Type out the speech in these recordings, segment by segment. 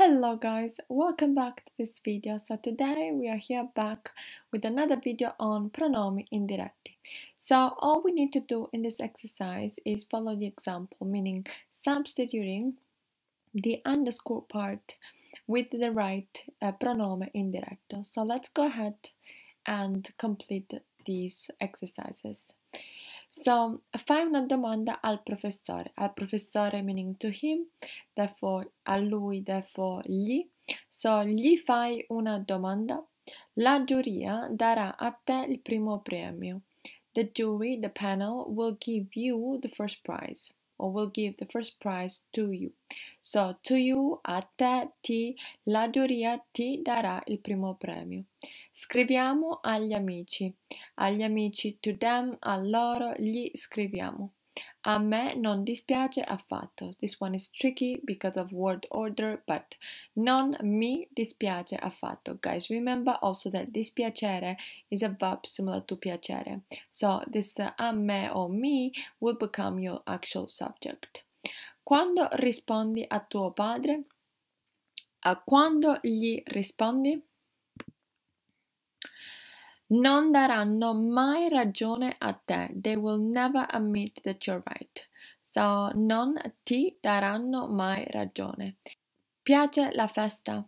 Hello guys, welcome back to this video. So today we are here back with another video on pronomi indiretti. So all we need to do in this exercise is follow the example, meaning substituting the underscore part with the right uh, pronome indiretto. So let's go ahead and complete these exercises. So, fai una domanda al professore. Al professore meaning to him, therefore a lui, therefore gli. So, gli fai una domanda. La giuria darà a te il primo premio. The jury, the panel, will give you the first prize or will give the first prize to you. So, to you, a te, ti, la giuria ti darà il primo premio. Scriviamo agli amici, agli amici, to them, a loro, gli scriviamo. A me non dispiace affatto. This one is tricky because of word order, but non mi dispiace affatto. Guys, remember also that dispiacere is a verb similar to piacere. So this uh, a me or mi will become your actual subject. Quando rispondi a tuo padre? Uh, quando gli rispondi? Non daranno mai ragione a te. They will never admit that you're right. So, non ti daranno mai ragione. Piace la festa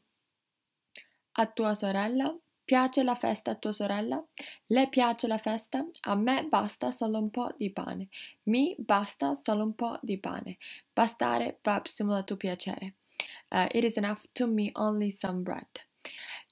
a tua sorella? Piace la festa a tua sorella? Le piace la festa? A me basta solo un po' di pane. Mi basta solo un po' di pane. Bastare va a tuo piacere. Uh, it is enough to me only some bread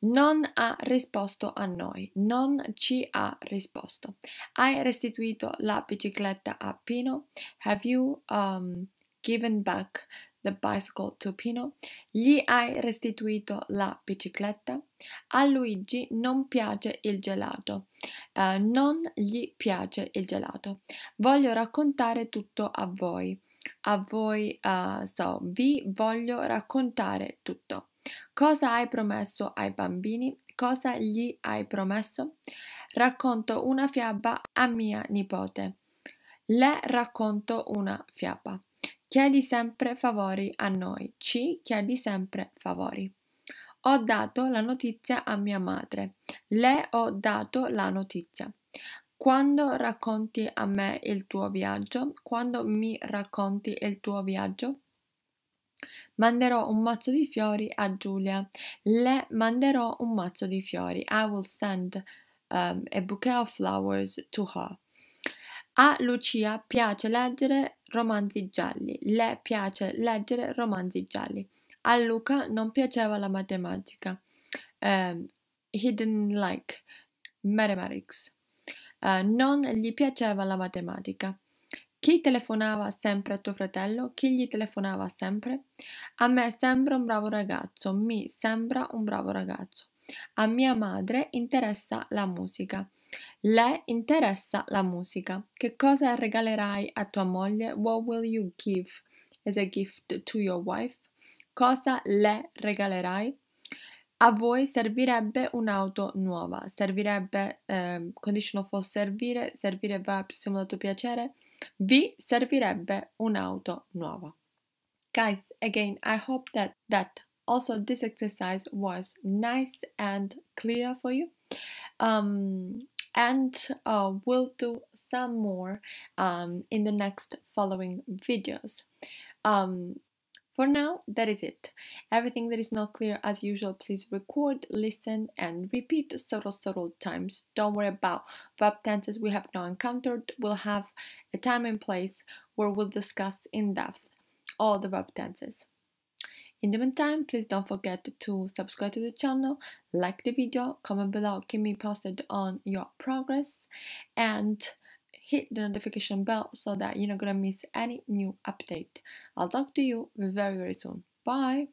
non ha risposto a noi, non ci ha risposto. Hai restituito la bicicletta a Pino? Have you um, given back the bicycle to Pino? Gli hai restituito la bicicletta? A Luigi non piace il gelato. Uh, non gli piace il gelato. Voglio raccontare tutto a voi. A voi, uh, so, vi voglio raccontare tutto. Cosa hai promesso ai bambini? Cosa gli hai promesso? Racconto una fiaba a mia nipote. Le racconto una fiaba. Chiedi sempre favori a noi. Ci chiedi sempre favori. Ho dato la notizia a mia madre. Le ho dato la notizia. Quando racconti a me il tuo viaggio? Quando mi racconti il tuo viaggio? Manderò un mazzo di fiori a Giulia. Le manderò un mazzo di fiori. I will send um, a bouquet of flowers to her. A Lucia piace leggere romanzi gialli. Le piace leggere romanzi gialli. A Luca non piaceva la matematica. Um, he didn't like mathematics. Uh, non gli piaceva la matematica. Chi telefonava sempre a tuo fratello? Chi gli telefonava sempre? A me sembra un bravo ragazzo, mi sembra un bravo ragazzo. A mia madre interessa la musica. Le interessa la musica. Che cosa regalerai a tua moglie? What will you give as a gift to your wife? Cosa le regalerai? a voi servirebbe un'auto nuova, servirebbe eh, conditional for servire, servire va simulato piacere, vi servirebbe un'auto nuova. Guys, again, I hope that that also this exercise was nice and clear for you. Um, and uh, we'll do some more um, in the next following videos. Um, for now, that is it. Everything that is not clear as usual, please record, listen and repeat several several times. Don't worry about verb tenses we have now encountered. We'll have a time and place where we'll discuss in depth all the verb tenses. In the meantime, please don't forget to subscribe to the channel, like the video, comment below, keep me posted on your progress and hit the notification bell so that you're not gonna miss any new update. I'll talk to you very very soon. Bye!